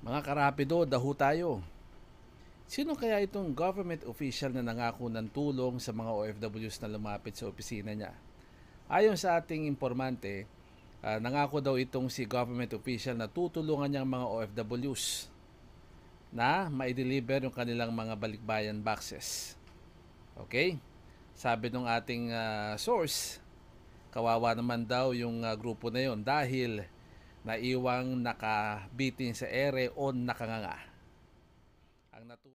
Mga karapido, daho tayo. Sino kaya itong government official na nangako ng tulong sa mga OFWs na lumapit sa opisina niya? Ayon sa ating informante, uh, ah, nangako daw itong si government official na tutulungan niyang mga OFWs na ma-deliver yung kanilang mga balikbayan boxes. Okay? Sabi ng ating uh, source, kawawa naman daw yung uh, grupo na yon dahil na iwang nakabitin sa ere o nakanganga. Ang natu